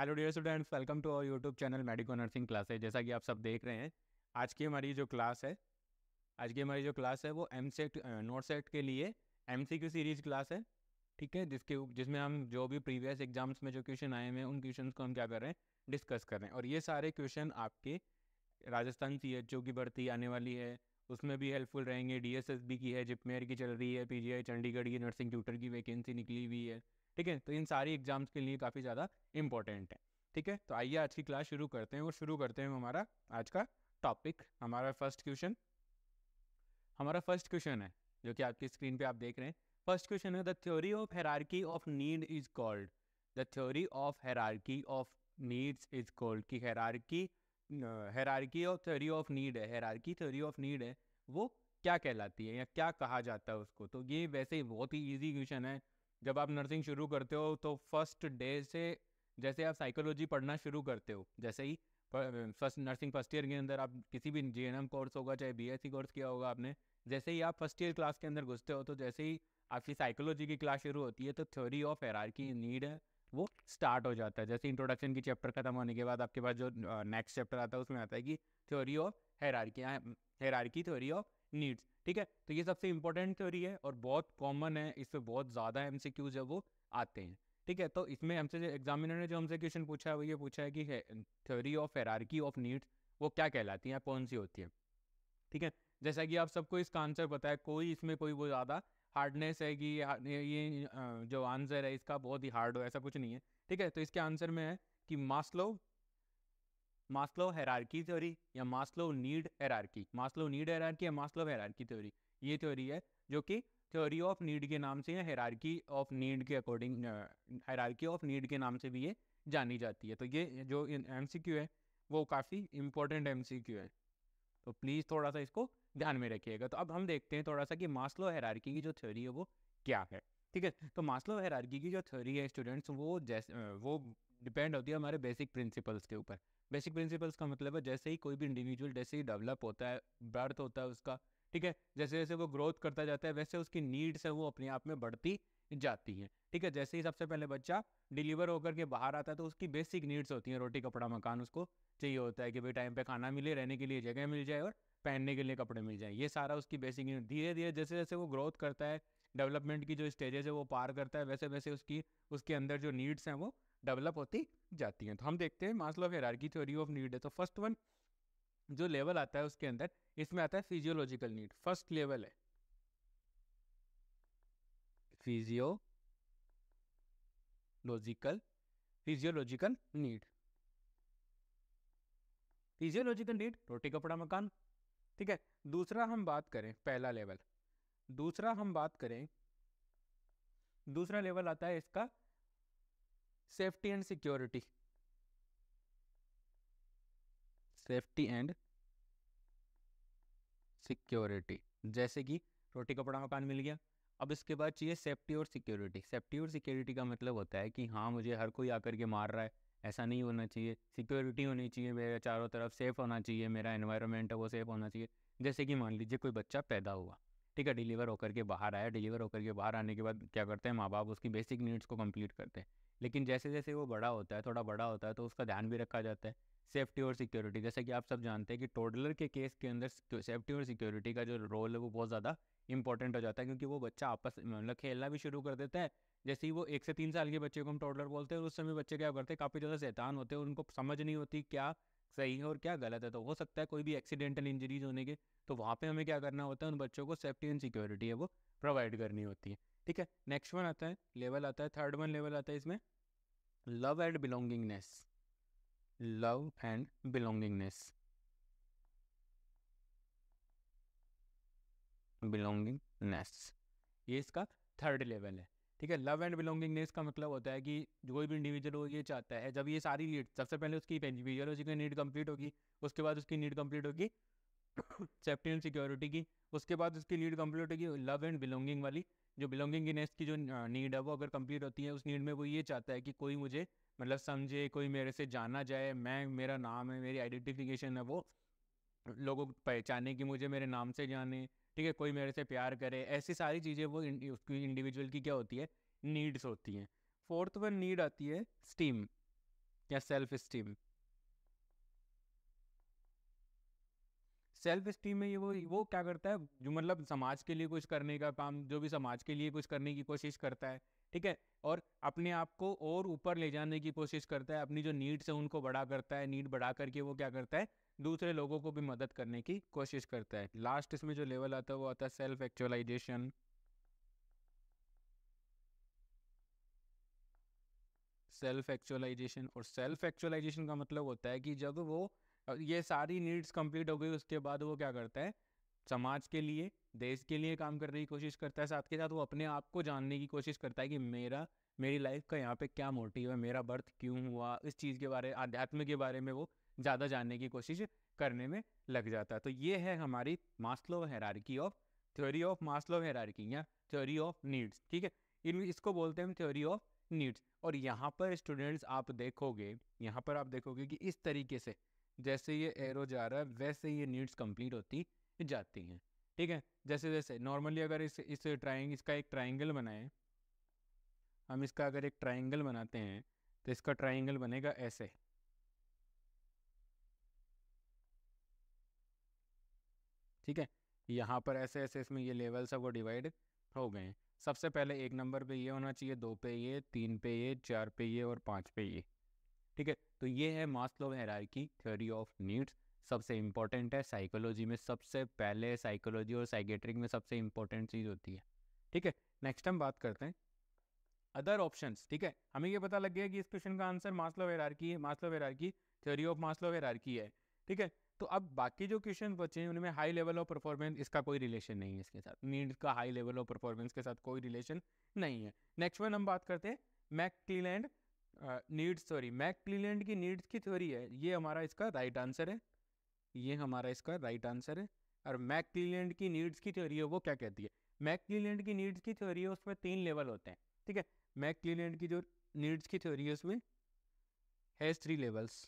Hello dear students welcome to our YouTube channel medico nursing class है जैसा कि आप सब देख रहे हैं आज की हमारी जो क्लास है आज की हमारी जो क्लास है वो एम सेट नोट सेट के लिए M C Q series class है ठीक है जिसके जिसमें हम जो भी प्रीवियस एग्जाम्स में जो क्वेश्चन आए हैं उन क्वेश्चन को हम क्या कर रहे हैं डिस्कस कर रहे हैं और ये सारे क्वेश्चन आपके राजस्थान सी एच ओ की भर्ती आने वाली है उसमें भी हेल्पफुल रहेंगे डी एस एस बी की है जिपमेयर की चल रही है पी जी आई चंडीगढ़ की नर्सिंग ट्यूटर की वैकेंसी निकली हुई है ठीक है तो इन सारी एग्जाम्स के लिए काफ़ी ज़्यादा इंपॉर्टेंट है ठीक है तो आइए आज की क्लास शुरू करते हैं और शुरू करते हैं हमारा आज का टॉपिक हमारा फर्स्ट क्वेश्चन हमारा फर्स्ट क्वेश्चन है जो कि आपकी स्क्रीन पे आप देख रहे हैं फर्स्ट क्वेश्चन है the theory of hierarchy of need is called the theory of hierarchy of needs is called की hierarchy hierarchy of theory of need है हेरारकी थ्योरी ऑफ नीड है वो क्या कहलाती है या क्या कहा जाता है उसको तो ये वैसे बहुत ही ईजी क्वेश्चन है जब आप नर्सिंग शुरू करते हो तो फर्स्ट डे से जैसे आप साइकोलॉजी पढ़ना शुरू करते हो जैसे ही फर्स्ट नर्सिंग फर्स्ट ईयर के अंदर आप किसी भी जे कोर्स होगा चाहे बी कोर्स किया होगा आपने जैसे ही आप फर्स्ट ईयर क्लास के अंदर घुसते हो तो जैसे ही आपकी साइकोलॉजी की क्लास शुरू होती है तो थ्योरी ऑफ की हम्म। नीड है वो स्टार्ट हो जाता है जैसे इंट्रोडक्शन की चैप्टर खत्म होने के बाद आपके पास जो नेक्स्ट चैप्टर आता है उसमें आता है कि theory of hierarchy hierarchy theory of needs ठीक है तो ये सबसे इंपॉर्टेंट थ्योरी है और बहुत कॉमन है इस पर बहुत ज़्यादा एम सी क्यूज है वो आते हैं ठीक है तो इसमें हमसे एग्जामिनर ने जो हमसे क्वेश्चन पूछा है वो ये पूछा है कि theory of hierarchy of needs वो क्या कहलाती है कौन सी होती है ठीक है जैसा कि आप सबको इसका आंसर पता है कोई इसमें कोई वो ज़्यादा हार्डनेस है कि ये जो आंसर है इसका बहुत ही हार्ड हो ऐसा कुछ नहीं है ठीक है तो इसके आंसर में है कि मास्लो मास्लो हेरारकी थ्योरी या Maslow need hierarchy Maslow need hierarchy या मास्लो हेरारकी थ्योरी ये थ्योरी है जो कि थ्योरी ऑफ नीड के नाम से या हेरारकी ऑफ नीड के अकॉर्डिंग हेरारकी ऑफ नीड के नाम से भी ये जानी जाती है तो ये जो एम है वो काफ़ी इंपॉर्टेंट एम है तो प्लीज़ थोड़ा सा इसको ध्यान में रखिएगा तो अब हम देखते हैं थोड़ा सा कि मास्लो हेरारकी की जो थ्योरी है वो क्या है ठीक है तो मास्लो हेरारकी की जो थ्योरी है स्टूडेंट्स वो जैसे वो डिपेंड होती है हमारे बेसिक प्रिंसिपल्स के ऊपर बेसिक प्रिंसिपल्स का मतलब है जैसे ही कोई भी इंडिविजुअल जैसे ही डेवलप होता है बर्थ होता है उसका ठीक है जैसे जैसे वो ग्रोथ करता जाता है वैसे उसकी नीड्स है वो अपने आप में बढ़ती जाती हैं ठीक है जैसे ही सबसे पहले बच्चा डिलीवर होकर के बाहर आता है तो उसकी बेसिक नीड्स होती हैं रोटी कपड़ा मकान उसको चाहिए होता है कि भाई टाइम पे खाना मिले रहने के लिए जगह मिल जाए और पहनने के लिए कपड़े मिल जाए ये सारा उसकी बेसिक नीड धीरे धीरे जैसे जैसे वो ग्रोथ करता है डेवलपमेंट की जो स्टेजेस है वो पार करता है वैसे वैसे उसकी उसके अंदर जो नीड्स हैं वो डेवलप होती जाती हैं तो हम देखते हैं Maslow of hierarchy theory of need है तो फर्स्ट वन जो लेवल आता है उसके अंदर इसमें आता है फिजियोलॉजिकल नीड फर्स्ट लेवल है physiological physiological need physiological need रोटी कपड़ा मकान ठीक है दूसरा हम बात करें पहला लेवल दूसरा हम बात करें दूसरा लेवल आता है इसका safety and security safety and security जैसे कि रोटी कपड़ा मकान मिल गया अब इसके बाद चाहिए सेफ्टी और सिक्योरिटी सेफ्टी और सिक्योरिटी का मतलब होता है कि हाँ मुझे हर कोई आकर के मार रहा है ऐसा नहीं होना चाहिए सिक्योरिटी होनी चाहिए मेरे चारों तरफ सेफ़ होना चाहिए मेरा एनवायरनमेंट है वो सेफ़ होना चाहिए जैसे कि मान लीजिए कोई बच्चा पैदा हुआ ठीक है डिलीवर होकर के बाहर आया डिलीवर होकर के बाहर आने के बाद क्या करते हैं माँ बाप उसकी बेसिक नीड्स को कंप्लीट करते हैं लेकिन जैसे जैसे वो बड़ा होता है थोड़ा बड़ा होता है तो उसका ध्यान भी रखा जाता है सेफ्टी और सिक्योरिटी जैसे कि आप सब जानते हैं कि टोडलर के केस के अंदर सेफ्टी और सिक्योरिटी का जो रोल है वो बहुत ज़्यादा इंपॉर्टेंट हो जाता है क्योंकि वो बच्चा आपस मतलब खेलना भी शुरू कर देता है जैसे ही वो एक से तीन साल के बच्चे को हम टोडलर बोलते हैं उस समय बच्चे क्या करते हैं काफ़ी ज़्यादा शैतान होते हैं उनको समझ नहीं होती क्या सही है और क्या गलत है तो हो सकता है कोई भी एक्सीडेंटल इंजरीज होने के तो वहाँ पे हमें क्या करना होता है उन बच्चों को सेफ्टी एंड सिक्योरिटी है वो प्रोवाइड करनी होती है ठीक है नेक्स्ट वन आता है लेवल आता है थर्ड वन लेवल आता है इसमें love and belongingness love and belongingness belongingness ये इसका थर्ड लेवल है ठीक है लव एंड बिलोंगिंगनेस का मतलब होता है कि जो कोई भी इंडिविजुअल हो ये चाहता है जब ये सारी नीड सबसे पहले उसकी फिजियोलॉजी की नीड कंप्लीट होगी उसके बाद उसकी नीड कंप्लीट होगी सेफ्टी एंड सिक्योरिटी की उसके बाद उसकी नीड कंप्लीट होगी लव एंड बिलोंगिंग वाली जो बिलोंगिंगनेस की जो नीड है वो अगर कंप्लीट होती है उस नीड में वो ये चाहता है कि कोई मुझे मतलब समझे कोई मेरे से जाना जाए मैं मेरा नाम है मेरी आइडेंटिफिकेशन है वो लोगों को पहचाने कि मुझे मेरे नाम से जाने ठीक है कोई मेरे से प्यार करे ऐसी सारी चीज़ें वो उसकी इंडिविजुअल की क्या होती है नीड्स होती हैं फोर्थ वन नीड आती है स्टीम या सेल्फ स्टीम सेल्फ स्टीम में ये वो वो क्या करता है जो मतलब समाज के लिए कुछ करने का काम जो भी समाज के लिए कुछ करने की कोशिश करता है ठीक है और अपने आप को और ऊपर ले जाने की कोशिश करता है अपनी जो नीड्स है उनको बड़ा करता है नीड बढ़ा करके वो क्या करता है दूसरे लोगों को भी मदद करने की कोशिश करता है लास्ट इसमें जो लेवल आता है वो आता है सेल्फ एक्चुअलाइजेशन सेल्फ एक्चुअलाइजेशन और सेल्फ एक्चुअलाइजेशन का मतलब होता है कि जब वो ये सारी नीड्स कंप्लीट हो गई उसके बाद वो क्या करता है समाज के लिए देश के लिए काम करने की कोशिश करता है साथ के साथ वो अपने आप को जानने की कोशिश करता है कि मेरा मेरी लाइफ का यहाँ पे क्या मोटिव है मेरा बर्थ क्यों हुआ इस चीज़ के बारे आध्यात्म के बारे में वो ज़्यादा जानने की कोशिश करने में लग जाता है तो ये है हमारी Maslow hierarchy of theory of Maslow hierarchy या थ्योरी ऑफ नीड्स ठीक है इन इसको बोलते हैं थ्योरी ऑफ नीड्स और यहाँ पर स्टूडेंट्स आप देखोगे यहाँ पर आप देखोगे कि इस तरीके से जैसे ये हम्म। एरो जा रहा है वैसे ये नीड्स कंप्लीट होती जाती हैं ठीक है जैसे जैसे नॉर्मली अगर इस इस ट्राइंग इसका एक ट्राइंगल बनाएं हम इसका अगर एक ट्राइंगल बनाते हैं तो इसका ट्राइंगल बनेगा ऐसे ठीक है यहाँ पर ऐसे ऐसे इसमें ये लेवल सब वो डिवाइड हो गए हैं सबसे पहले एक नंबर पे ये होना चाहिए दो पे ये तीन पे ये चार पे ये और पाँच पे ये ठीक है तो ये है मास्लो की थ्योरी ऑफ नीड्स सबसे इम्पोर्टेंट है साइकोलॉजी में सबसे पहले साइकोलॉजी और साइकेट्रिक में सबसे इम्पोर्टेंट चीज़ होती है ठीक है नेक्स्ट हम बात करते हैं अदर ऑप्शन ठीक है हमें ये पता लग गया कि इस क्वेश्चन का आंसर मास्लो वेरारकी की मास्लो की थ्योरी ऑफ मास्लो की है ठीक है तो अब बाकी जो क्वेश्चन बचे हैं उनमें हाई लेवल ऑफ परफॉर्मेंस इसका कोई रिलेशन नहीं है इसके साथ नीड का हाई लेवल ऑफ परफॉर्मेंस के साथ कोई रिलेशन नहीं है नेक्स्ट वन हम बात करते हैं Clelland needs theory McClelland की नीड्स की थ्योरी है ये हमारा इसका राइट आंसर है ये हमारा इसका राइट आंसर है और मैक क्लीलैंड की नीड्स की थ्योरी है वो क्या कहती है मैक क्लीलैंड की नीड्स की थ्योरी है उसमें तीन लेवल होते हैं ठीक है मैक क्लीलैंड की जो नीड्स की थ्योरी है उसमें has three levels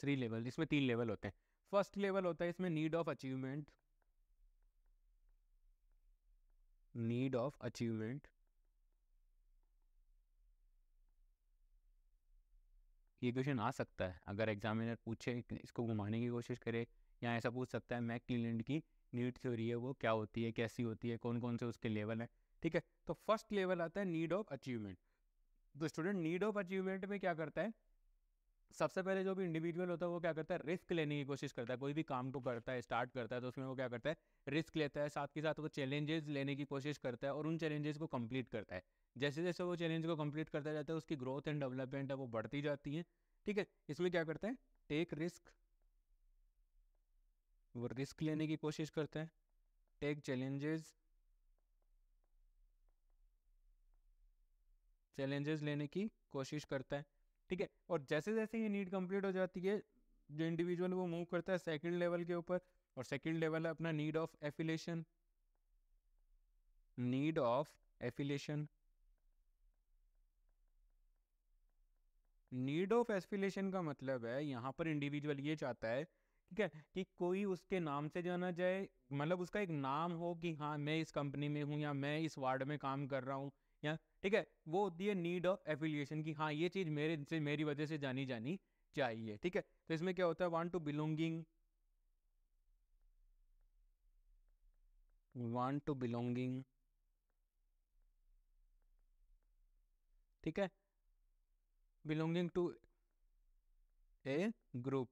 three level इसमें तीन लेवल होते हैं फर्स्ट लेवल होता है इसमें need of achievement need of achievement ये क्वेश्चन आ सकता है अगर एग्जामिनर पूछे इसको घुमाने की कोशिश करे या ऐसा पूछ सकता है मैक क्लीलैंड की नीड थ्योरी है वो क्या होती है कैसी होती है कौन कौन से उसके लेवल हैं ठीक है तो फर्स्ट लेवल आता है नीड ऑफ अचीवमेंट तो स्टूडेंट नीड ऑफ अचीवमेंट में क्या करता है सबसे पहले जो भी इंडिविजुअल होता है वो क्या करता है रिस्क लेने की कोशिश करता है कोई भी काम को करता है स्टार्ट करता है तो उसमें वो क्या करता है रिस्क लेता है साथ के साथ वो चैलेंजेस लेने की कोशिश करता है और उन चैलेंजेस को कंप्लीट करता है जैसे जैसे वो चैलेंज को कंप्लीट करता जाता है उसकी ग्रोथ एंड डेवलपमेंट है वो बढ़ती जाती है ठीक है इसमें क्या करते हैं टेक रिस्क वो रिस्क लेने की कोशिश करते हैं टेक चैलेंजेस चैलेंजेस लेने की कोशिश करता है ठीक है और जैसे जैसे ये नीड कंप्लीट हो जाती है जो इंडिविजुअल वो मूव करता है सेकंड लेवल के ऊपर और सेकंड लेवल है अपना need of affiliation need of affiliation need of affiliation का मतलब है यहाँ पर इंडिविजुअल ये चाहता है ठीक है कि कोई उसके नाम से जाना जाए मतलब उसका एक नाम हो कि हाँ मैं इस कंपनी में हूँ या मैं इस वार्ड में काम कर रहा हूँ या ठीक है वो होती है नीड ऑफ एफिलिएशन की हाँ ये चीज़ मेरे से मेरी वजह से जानी जानी चाहिए ठीक है तो इसमें क्या होता है want to belonging want to belonging ठीक है बिलोंगिंग टू ए ग्रुप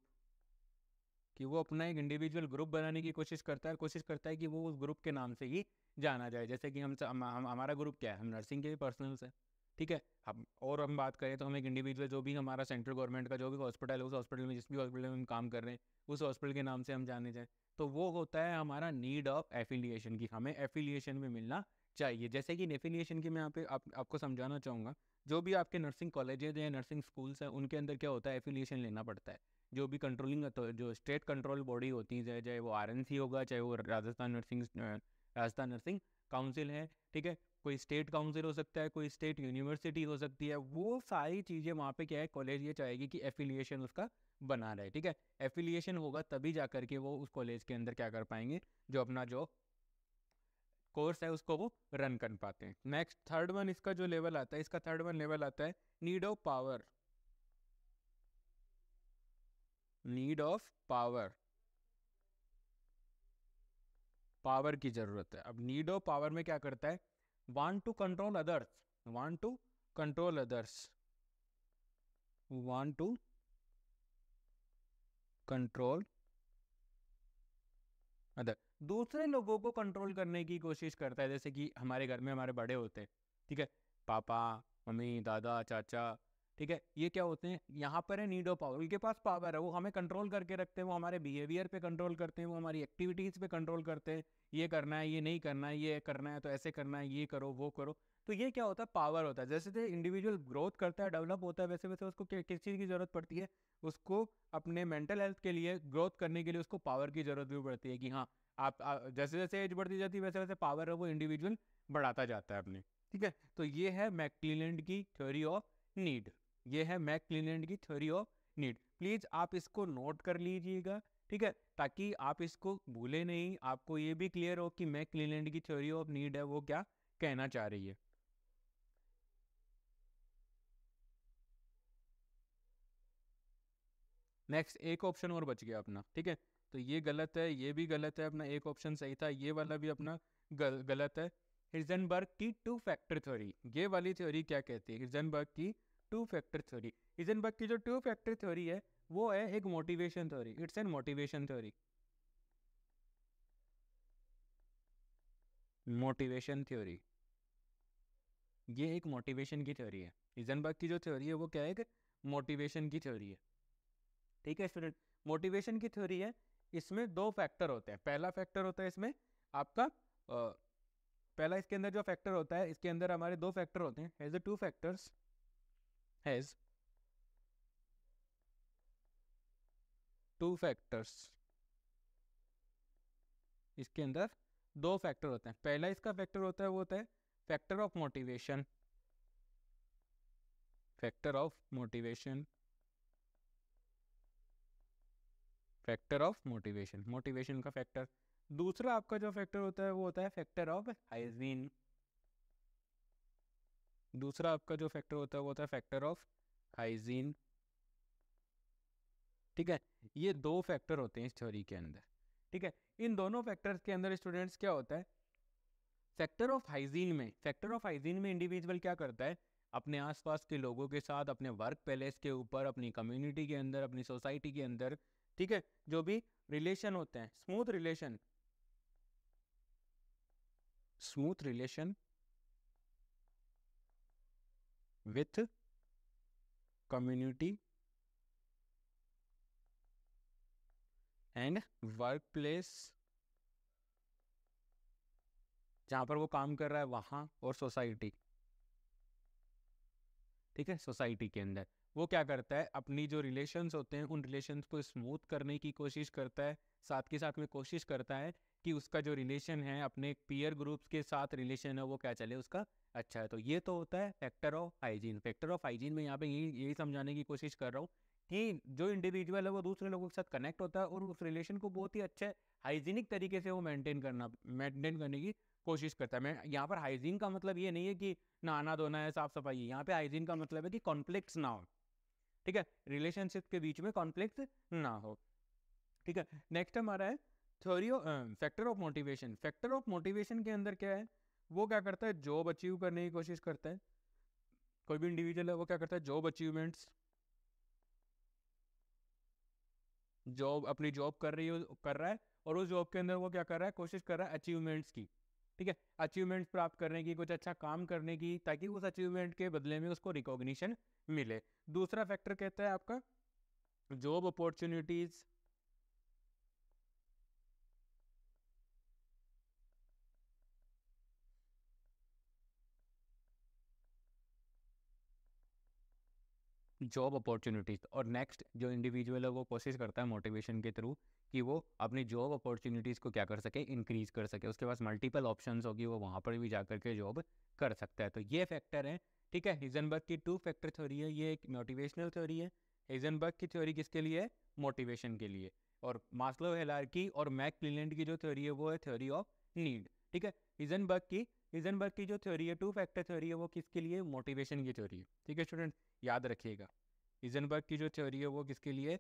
कि वो अपना एक इंडिविजुअल ग्रुप बनाने की कोशिश करता है कोशिश करता है कि वो उस ग्रुप के नाम से ही जाना जाए जैसे कि हम, हमारा ग्रुप क्या है हम नर्सिंग के भी पर्सनल्स हैं ठीक है अब और हम बात करें तो हम एक इंडिविजुअल जो भी हमारा सेंट्रल गवर्नमेंट का जो भी हॉस्पिटल है उस हॉस्पिटल में जिस भी हॉस्पिटल में हम काम कर रहे हैं उस हॉस्पिटल के नाम से हम जाने जाएँ तो वो होता है हमारा नीड ऑफ एफिलिएशन की हमें एफिलिएशन में मिलना चाहिए जैसे कि डेफिनेशन की मैं यहाँ पे आप, आपको समझाना चाहूँगा जो भी आपके नर्सिंग कॉलेजेज या नर्सिंग स्कूल्स हैं उनके अंदर क्या होता है एफिलिएशन लेना पड़ता है जो भी कंट्रोलिंग जो स्टेट कंट्रोल बॉडी होती है चाहे वो आर होगा चाहे वो Rajasthan nursing Rajasthan nursing council है ठीक है कोई स्टेट काउंसिल हो सकता है कोई स्टेट यूनिवर्सिटी हो सकती है वो सारी चीज़ें वहाँ पे क्या है कॉलेज ये चाहेगी कि एफिलिएशन उसका बना रहे ठीक है एफिलिएशन होगा तभी जा करके वो उस कॉलेज के अंदर क्या कर पाएंगे जो अपना जो कोर्स है उसको वो रन कर पाते हैं नेक्स्ट थर्ड वन इसका जो लेवल आता है इसका थर्ड वन लेवल आता है need of power need of power power की जरूरत है अब नीड ऑफ पावर में क्या करता है want to control others want to control others want to control other दूसरे लोगों को कंट्रोल करने की कोशिश करता है जैसे कि हमारे घर में हमारे बड़े होते हैं ठीक है पापा मम्मी दादा चाचा ठीक है ये क्या होते हैं यहाँ पर है नीड ऑफ पावर उनके पास पावर है वो हमें कंट्रोल करके रखते हैं वो हमारे बिहेवियर पे कंट्रोल करते हैं वो हमारी एक्टिविटीज़ पे कंट्रोल करते हैं ये करना है ये नहीं करना है ये करना है तो ऐसे करना है ये करो वो करो तो ये क्या होता है पावर होता है जैसे जैसे इंडिविजुअल ग्रोथ करता है डेवलप होता है वैसे वैसे उसको किस चीज़ की ज़रूरत पड़ती है उसको अपने मेंटल हेल्थ के लिए ग्रोथ करने के लिए उसको पावर की ज़रूरत भी पड़ती है कि हाँ आप जैसे जैसे एज बढ़ती जाती है वैसे वैसे पावर है वो इंडिविजुअल बढ़ाता जाता है अपने ठीक है तो ये है मैकलीलैंड की थ्योरी ऑफ नीड ये है मैक क्लीनलैंड की थ्योरी ऑफ नीड प्लीज़ आप इसको नोट कर लीजिएगा ठीक है ताकि आप इसको भूले नहीं आपको ये भी क्लियर हो कि मैक क्लीनलैंड की थ्योरी ऑफ नीड है वो क्या कहना चाह रही है नेक्स्ट एक ऑप्शन और बच गया अपना ठीक है तो ये गलत है ये भी गलत है अपना एक ऑप्शन सही था ये वाला भी अपना गल, गलत है हिजनबर्ग की टू फैक्टर थ्योरी ये वाली थ्योरी क्या कहती है हिजनबर्ग की टू फैक्टर थ्योरी इजनबर्ग की जो टू फैक्टर थ्योरी है वो है एक motivation theory it's an motivation theory motivation theory ये एक मोटिवेशन की थ्योरी है इजनबर्ग की जो थ्योरी है वो क्या है एक मोटिवेशन की थ्योरी है ठीक है स्टूडेंट मोटिवेशन की थ्योरी है इसमें दो फैक्टर होते हैं पहला फैक्टर होता है इसमें आपका आ, पहला इसके अंदर जो फैक्टर होता है इसके अंदर हमारे दो फैक्टर होते हैं as the two factors has two factors इसके अंदर दो फैक्टर होते हैं पहला इसका फैक्टर होता है वो होता है factor of motivation factor of motivation factor of motivation motivation का फैक्टर दूसरा आपका जो फैक्टर होता है वो होता है फैक्टर ऑफ हाइजीन दूसरा आपका जो फैक्टर होता है वो होता है फैक्टर ऑफ हाइजीन ठीक है ये दो फैक्टर होते हैं इस थ्योरी के अंदर ठीक है इन दोनों फैक्टर्स के अंदर स्टूडेंट्स क्या होता है फैक्टर ऑफ हाइजीन में फैक्टर ऑफ हाइजीन में इंडिविजुअल क्या करता है अपने आसपास के लोगों के साथ अपने वर्क प्लेस के ऊपर अपनी कम्युनिटी के अंदर अपनी सोसाइटी के अंदर ठीक है जो भी रिलेशन होते हैं smooth relation smooth relation with community and work place जहां पर वो काम कर रहा है वहां और सोसाइटी ठीक है सोसाइटी के अंदर वो क्या करता है अपनी जो रिलेशंस होते हैं उन रिलेशंस को स्मूथ करने की कोशिश करता है साथ के साथ में कोशिश करता है कि उसका जो रिलेशन है अपने पीयर ग्रुप्स के साथ रिलेशन है वो क्या चले उसका अच्छा है तो ये तो होता है factor of hygiene factor of hygiene में यहाँ पे यही यही समझाने की कोशिश कर रहा हूँ कि जो इंडिविजुअल है वो दूसरे लोगों के साथ कनेक्ट होता है और उस रिलेशन को बहुत ही अच्छे हाइजीनिक तरीके से वो मेंटेन करना मेंटेन करने की कोशिश करता है मैं यहाँ पर हाइजीन का मतलब ये नहीं है कि नहाना धोना है साफ सफाई है यहाँ पे हाइजीन का मतलब है कि कॉन्फ्लिक्ट ना हो ठीक है रिलेशनशिप के बीच में कॉन्फ्लिक्ट ना हो ठीक है नेक्स्ट हमारा है theory factor of motivation factor of motivation के अंदर क्या है वो क्या करता है जॉब अचीव करने की कोशिश करता है कोई भी इंडिविजुअल है वो क्या करता है जॉब अचीवमेंट्स जॉब अपनी जॉब कर रही है कर रहा है और उस जॉब के अंदर वो क्या कर रहा है कोशिश कर रहा है अचीवमेंट्स की ठीक है अचीवमेंट्स प्राप्त करने की कुछ अच्छा काम करने की ताकि उस अचीवमेंट के बदले में उसको रिकॉग्निशन मिले दूसरा फैक्टर कहता है आपका जॉब अपॉर्चुनिटीज़ जॉब अपॉर्चुनिटीज़ और नेक्स्ट जो इंडिविजुअल है वो कोशिश करता है मोटिवेशन के थ्रू कि वो अपनी जॉब अपॉर्चुनिटीज़ को क्या कर सके इंक्रीज़ कर सके उसके पास मल्टीपल ऑप्शन होगी वो वहाँ पर भी जा के जॉब कर सकता है तो ये फैक्टर है ठीक है हिजनबर्ग की टू फैक्टर थ्योरी है ये एक मोटिवेशनल थ्योरी है हिजनबर्ग की थ्योरी किसके लिए है मोटिवेशन के लिए और मास्लो हेलार की और मैक क्लिनेंट की जो थ्योरी है वो है थ्योरी ऑफ नीड ठीक है हिजनबर्ग की हिजनबर्ग की जो थ्योरी है टू फैक्टर थ्योरी है वो किसके लिए मोटिवेशन की थ्योरी है ठीक है स्टूडेंट याद रखिएगा हिजनबर्ग की जो थ्योरी है वो किसके लिए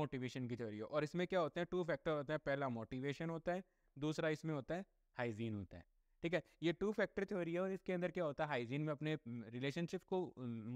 मोटिवेशन की थ्योरी है और इसमें क्या होता है टू फैक्टर होता है पहला मोटिवेशन होता है दूसरा इसमें होता है हाइजीन होता है ठीक है ये टू फैक्टर थ्योरी है और इसके अंदर क्या होता है हाइजीन में अपने रिलेशनशिप को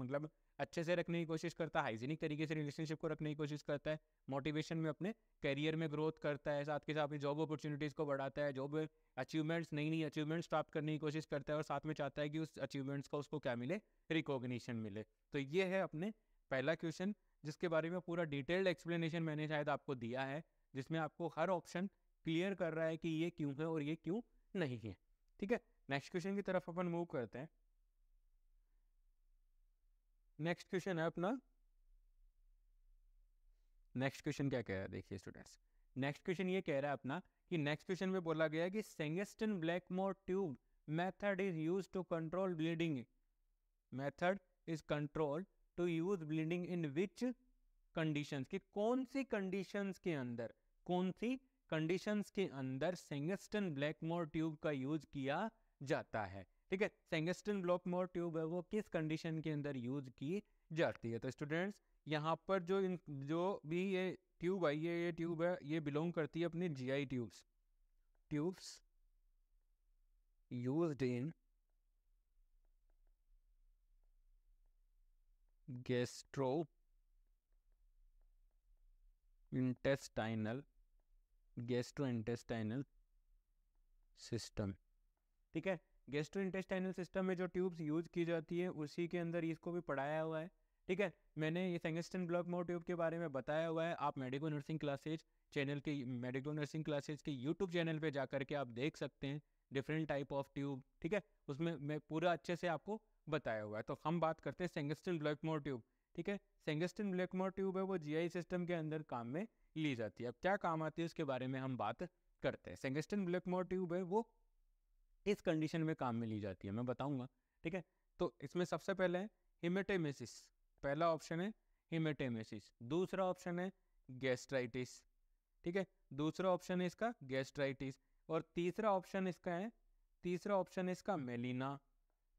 मतलब अच्छे से रखने की कोशिश करता है हाइजीनिक तरीके से रिलेशनशिप को रखने की कोशिश करता है मोटिवेशन में अपने करियर में ग्रोथ करता है साथ के साथ अपनी जॉब अपॉर्चुनिटीज़ को बढ़ाता है जॉब अचीवमेंट्स नई नई अचीवमेंट्स प्राप्त करने की कोशिश करता है और साथ में चाहता है कि उस अचीवमेंट्स का उसको क्या मिले रिकॉग्निशन मिले तो ये है अपने पहला क्वेश्चन जिसके बारे में पूरा डिटेल्ड एक्सप्लेनेशन मैंने शायद आपको दिया है जिसमें आपको हर ऑप्शन क्लियर कर रहा है कि ये क्यों है और ये क्यों नहीं है ठीक है नेक्स्ट क्वेश्चन की तरफ अपन मूव करते हैं नेक्स्ट क्वेश्चन है अपना नेक्स्ट क्वेश्चन क्या कह रहा है देखिए स्टूडेंट्स नेक्स्ट क्वेश्चन ये कह रहा है अपना कि नेक्स्ट क्वेश्चन में बोला गया है कि Sengstaken Blakemore tube method is use to control bleeding method is control to use bleeding in which conditions कि कौन सी कंडीशंस के अंदर कौन सी कंडीशंस के अंदर सेंगस्टन ब्लैकमोर ट्यूब का यूज किया जाता है ठीक है सेंगस्टन मोर ट्यूब है वो किस कंडीशन के अंदर यूज की जाती है तो स्टूडेंट्स यहाँ पर जो इन जो भी ये ट्यूब आई है ये ट्यूब है ये बिलोंग करती है अपनी G I tubes tubes use in gastro intestinal intestinal system ठीक है इंटेस्टाइनल सिस्टम में जो ट्यूब्स यूज की जाती है उसी के अंदर इसको भी पढ़ाया हुआ है ठीक है मैंने ये सेंगस्टन ब्लॉक मोर ट्यूब के बारे में बताया हुआ है आप मेडिकल नर्सिंग क्लासेज चैनल के मेडिकल नर्सिंग क्लासेज के यूट्यूब चैनल पे जा करके आप देख सकते हैं डिफरेंट टाइप ऑफ ट्यूब ठीक है उसमें मैं पूरा अच्छे से आपको बताया हुआ है तो हम बात करते हैं सेंगस्टन मोर ट्यूब ठीक है सेंगस्टन मोर ट्यूब है वो जीआई सिस्टम के अंदर काम में ली जाती है अब क्या काम आती है उसके बारे में हम बात करते हैं सेंगस्टन मोर ट्यूब है वो इस कंडीशन में काम में ली जाती है मैं बताऊंगा ठीक है तो इसमें सबसे पहले है हिमेटेमेसिस पहला ऑप्शन है हिमेटेमेसिस दूसरा ऑप्शन है गैस्ट्राइटिस ठीक है दूसरा ऑप्शन है इसका गैस्ट्राइटिस और तीसरा ऑप्शन इसका है तीसरा ऑप्शन है इसका मेलिना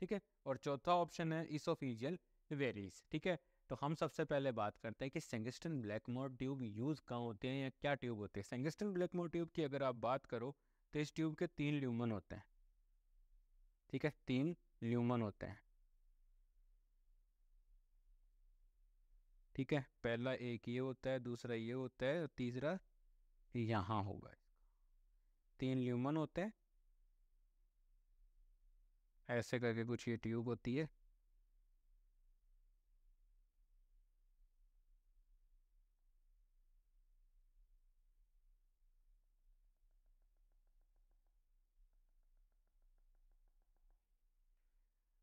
ठीक है और चौथा ऑप्शन है इसोफीजियल वेरीज ठीक है तो हम सबसे पहले बात करते हैं कि सेंगस्टन मोर ट्यूब यूज़ कहाँ होते हैं या क्या ट्यूब होते हैं सेंगस्टन मोर ट्यूब की अगर आप बात करो तो इस ट्यूब के तीन ल्यूमन होते हैं ठीक है तीन ल्यूमन होते हैं ठीक है पहला एक ये होता है दूसरा ये होता है और तीसरा यहाँ होगा तीन ल्यूमन होते हैं ऐसे करके कुछ ये ट्यूब होती है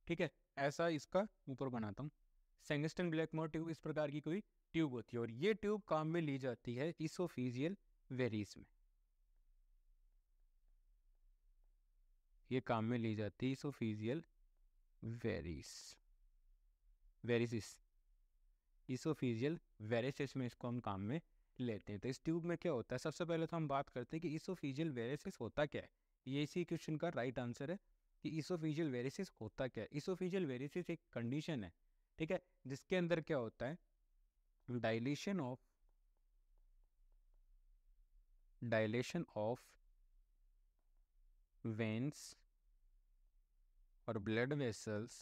ठीक है ऐसा इसका ऊपर बनाता हूँ सेंगस्टन मोर ट्यूब इस प्रकार की कोई ट्यूब होती है और ये ट्यूब काम में ली जाती है इसोफीजियल वेरीज में ये काम में ली जाती है इसोफीजियल वेरीज वेरीसिस इसोफीजियल वेरेसिस में इसको हम काम में लेते हैं तो इस ट्यूब में क्या होता है सबसे पहले तो हम बात करते हैं कि इसोफीजियल वेरेसिस होता क्या है ये इसी क्वेश्चन का राइट आंसर है कि इसोफिजियल वेरिसिस होता क्या है ईसोफिजियल वेरिसिस एक कंडीशन है ठीक है जिसके अंदर क्या होता है dilation of dilation of veins और blood vessels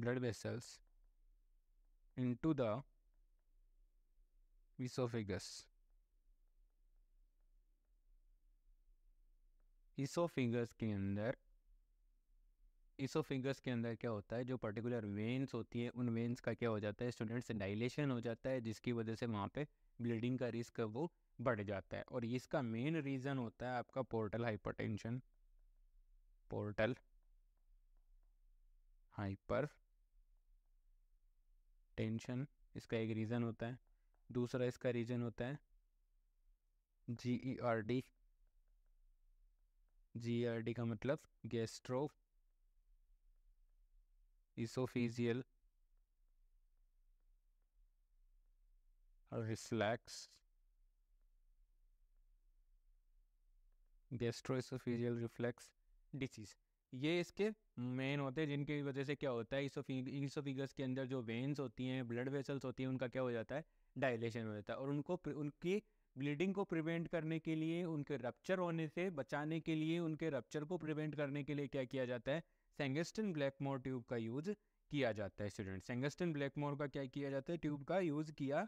blood vessels into the esophagus fingers के अंदर फिंगर्स के अंदर क्या होता है जो पर्टिकुलर वेन्स होती है उन वेन्स का क्या हो जाता है स्टूडेंट्स डाइलेशन हो जाता है जिसकी वजह से वहाँ पे ब्लीडिंग का रिस्क वो बढ़ जाता है और इसका मेन रीज़न होता है आपका portal hypertension portal hypertension इसका एक रीज़न होता है दूसरा इसका रीज़न होता है जी ई आर डी जी का मतलब gastro oesophageal reflux oesophageal reflux disease ये इसके मेन होते हैं जिनकी वजह से क्या होता है इसोफिगस के अंदर जो वेन्स होती हैं ब्लड वेसल्स होती हैं उनका क्या हो जाता है डायलेशन हो जाता है और उनको उनकी ब्लीडिंग को प्रिवेंट करने के लिए उनके रप्चर होने से बचाने के लिए उनके रप्चर को प्रिवेंट करने के लिए क्या किया जाता है ब्लैक मोर ट्यूब का यूज़ किया जाता है स्टूडेंट ब्लैक मोर का क्या किया जाता है ट्यूब का यूज़ किया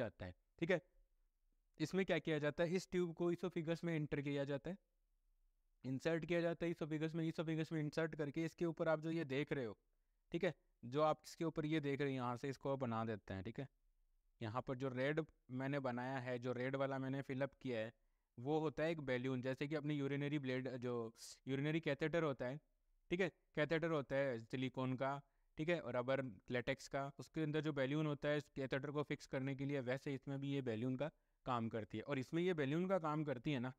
जाता है ठीक है इसमें क्या किया जाता है इस ट्यूब को इसो फिगर्स में इंटर किया जाता है इंसर्ट किया जाता है फिगर्स में फिगर्स में इंसर्ट करके इसके ऊपर आप जो ये देख रहे हो ठीक है जो आप इसके ऊपर ये देख रहे हैं यहाँ से इसको बना देते हैं ठीक है यहाँ पर जो रेड मैंने बनाया है जो रेड वाला मैंने फिलअप किया है वो होता है एक बैल्यून जैसे कि अपनी यूरिनरी ब्लेड जो यूरिनरी कैथेटर होता है ठीक है कैथेटर होता है सिलिकॉन का ठीक है और रबर लेटेक्स का उसके अंदर जो बैल्यून होता है कैथेटर को फिक्स करने के लिए वैसे इसमें भी ये बैल्यून का काम करती है और इसमें ये बैल्यून का काम करती है ना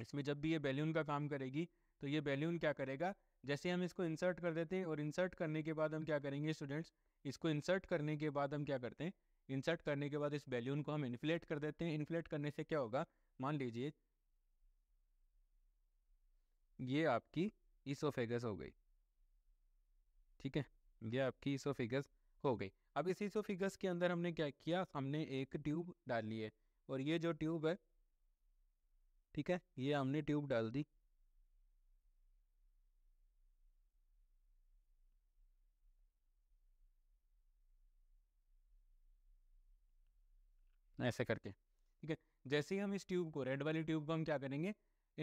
इसमें जब भी ये बैल्यून का काम करेगी तो ये बैल्यून क्या करेगा जैसे हम इसको इंसर्ट कर देते हैं और इंसर्ट करने के बाद हम क्या करेंगे स्टूडेंट्स इसको इंसर्ट करने के बाद हम क्या करते हैं इंसर्ट करने के बाद इस बैलून को हम इन्फ्लेट कर देते हैं इन्फ्लेट करने से क्या होगा मान लीजिए ये आपकी ईसोफेगस हो गई ठीक है ये आपकी ईसोफिगस हो गई अब इस ईसोफिगस के अंदर हमने क्या किया हमने एक ट्यूब डाल ली है और ये जो ट्यूब है ठीक है ये हमने ट्यूब डाल दी ऐसे करके ठीक है जैसे ही हम इस ट्यूब को रेड वाली ट्यूब को हम क्या करेंगे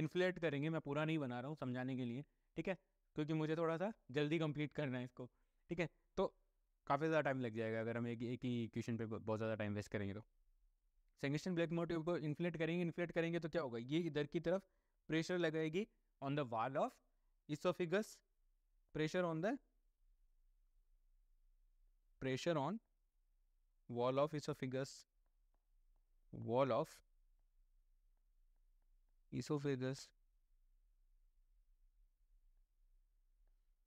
इन्फ्लेट करेंगे मैं पूरा नहीं बना रहा हूँ समझाने के लिए ठीक है क्योंकि मुझे थोड़ा सा जल्दी कंप्लीट करना है इसको ठीक है तो काफ़ी ज़्यादा टाइम लग जाएगा अगर हम एक एक ही क्वेश्चन पे बहुत ज़्यादा टाइम वेस्ट करेंगे तो सेंगेशन ब्लैक मोटिव को इन्फ्लेट करेंगे इन्फ्लेट करेंगे तो क्या होगा ये इधर की तरफ प्रेशर लगाएगी on the wall of oesophagus pressure on the pressure on wall of oesophagus wall of esophagus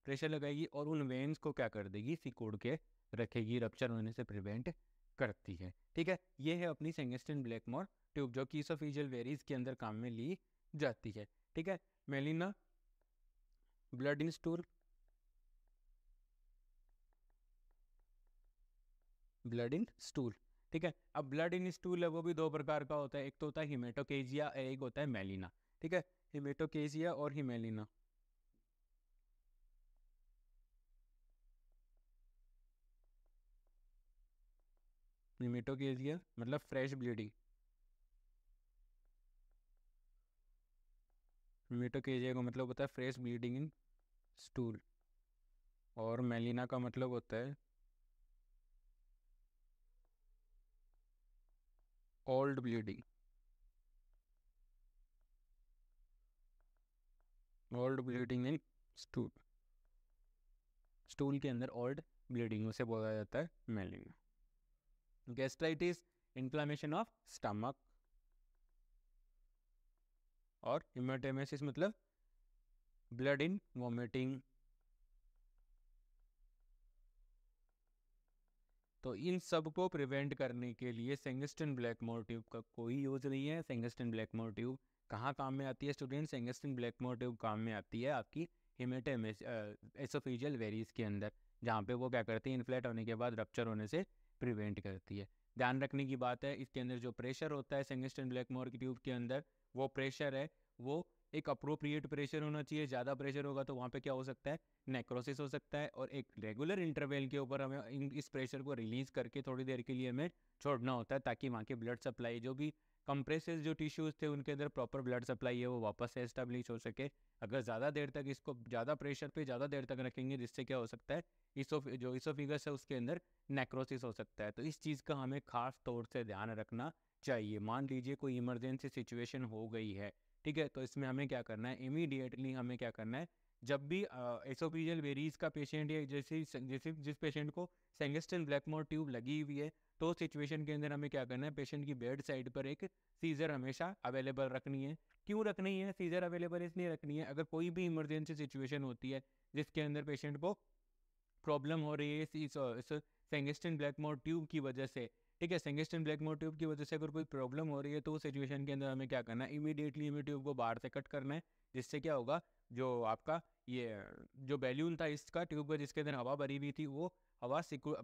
pressure लगाएगी और उन वेन्स को क्या कर देगी सिकोड़ के रखेगी रप्चर होने से प्रिवेंट करती है ठीक है ये है अपनी सेंगस्टन ब्लैकमोर ट्यूब जो कि इसोफिजियल वेरीज के अंदर काम में ली जाती है ठीक है melaena blood in stool blood in stool ठीक है अब ब्लड इन स्टूल है वो भी दो प्रकार का होता है एक तो होता है हिमेटोकेजिया एक होता है मेलिना ठीक है हिमेटोकेजिया और हिमेलिना हिमेटोकेजिया मतलब फ्रेश ब्लीडिंग हिमेटोकेजिया का मतलब होता है फ्रेश ब्लीडिंग इन स्टूल और मेलिना का मतलब होता है old bleeding old bleeding in stool stool के अंदर ओल्ड ब्लीडिंग उसे बोला जाता है melaena gastritis inflammation of stomach और हिमाटेमेसिस मतलब ब्लड इन वॉमिटिंग तो इन सब को प्रिवेंट करने के लिए सेंगस्टन मोर ट्यूब का कोई यूज़ नहीं है सेंगस्टन मोर ट्यूब कहाँ काम में आती है स्टूडेंट सेंगस्टन मोर ट्यूब काम में आती है आपकी हिमेट एसोफिजियल वेरीज के अंदर जहाँ पे वो क्या करती है इन्फ्लेट होने के बाद रप्चर होने से प्रिवेंट करती है ध्यान रखने की बात है इसके अंदर जो प्रेशर होता है सेंगस्टन मोर की ट्यूब के अंदर वो प्रेशर है वो एक अप्रोप्रिएट प्रेशर होना चाहिए ज़्यादा प्रेशर होगा तो वहाँ पे क्या हो सकता है नेक्रोसिस हो सकता है और एक रेगुलर इंटरवेल के ऊपर हमें इस प्रेशर को रिलीज़ करके थोड़ी देर के लिए हमें छोड़ना होता है ताकि वहाँ के ब्लड सप्लाई जो भी कंप्रेसेस जो टिश्यूज़ थे उनके अंदर प्रॉपर ब्लड सप्लाई है वो वापस से इस्टेब्लिश हो सके अगर ज़्यादा देर तक इसको ज़्यादा प्रेशर पे ज़्यादा देर तक रखेंगे जिससे क्या हो सकता है इसो जो इसोफिगस है उसके अंदर नेक्रोसिस हो सकता है तो इस चीज़ का हमें खास तौर से ध्यान रखना चाहिए मान लीजिए कोई इमरजेंसी सिचुएशन हो गई है ठीक है तो इसमें हमें क्या करना है इमीडिएटली हमें क्या करना है जब भी एसओपीजल वेरीज का पेशेंट या जैसे जैसे जिस पेशेंट को ब्लैक ब्लैकमोर ट्यूब लगी हुई है तो सिचुएशन के अंदर हमें क्या करना है पेशेंट की बेड साइड पर एक सीजर हमेशा अवेलेबल रखनी है क्यों रखनी है सीजर अवेलेबल इसलिए रखनी है अगर कोई भी इमरजेंसी सिचुएशन होती है जिसके अंदर पेशेंट को प्रॉब्लम हो रही है इस ब्लैक ब्लैकमोर ट्यूब की वजह से ठीक है सिंगस्टिन ब्लैक मोर ट्यूब की वजह से अगर कोई प्रॉब्लम हो रही है तो उस सिचुएशन के अंदर हमें क्या करना है इमीडिएटली हमें ट्यूब को बाहर से कट करना है जिससे क्या होगा जो आपका ये जो बैल्यून था इसका ट्यूब का जिसके अंदर हवा भरी हुई थी वो हवा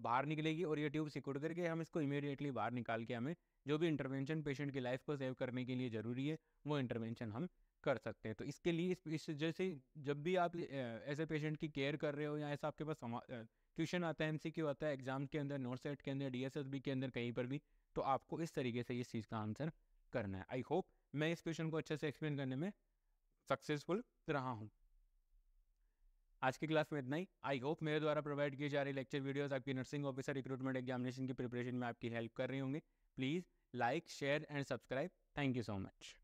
बाहर निकलेगी और ये ट्यूब सिकुड़ करके हम इसको इमीडिएटली बाहर निकाल के हमें जो भी इंटरवेंशन पेशेंट की लाइफ को सेव करने के लिए ज़रूरी है वो इंटरवेंशन हम कर सकते हैं तो इसके लिए इस, इस जैसे जब भी आप ऐसे पेशेंट की केयर कर रहे हो या ऐसा आपके पास क्वेश्चन आता है एमसीक्यू आता है एग्जाम के अंदर नोट सेट के अंदर डीएसएसबी के अंदर कहीं पर भी तो आपको इस तरीके से इस चीज़ का आंसर करना है आई होप मैं इस क्वेश्चन को अच्छे से एक्सप्लेन करने में सक्सेसफुल रहा हूँ आज की क्लास में इतना ही आई होप मेरे द्वारा प्रोवाइड की जा रहे लेक्चर वीडियोज आपकी नर्सिंग ऑफिसर रिक्रूटमेंट एग्जामिनेशन की प्रिपरेशन में आपकी हेल्प कर रही होंगे please like share and subscribe thank you so much